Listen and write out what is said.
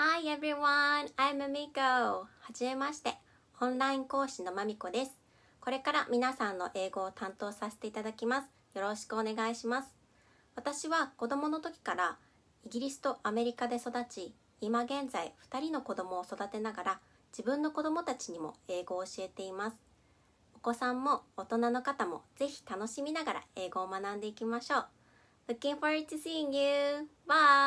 Hi everyone, I'm Miko. はじめまして。オンライン講師のまみこです。これから皆さんの英語を担当させていただきます。よろしくお願いします。私は子供の時からイギリスとアメリカで育ち、今現在2人の子供を育てながら自分の子供たちにも英語を教えています。お子さんも大人の方もぜひ楽しみながら英語を学んでいきましょう。Looking forward to seeing you! Bye!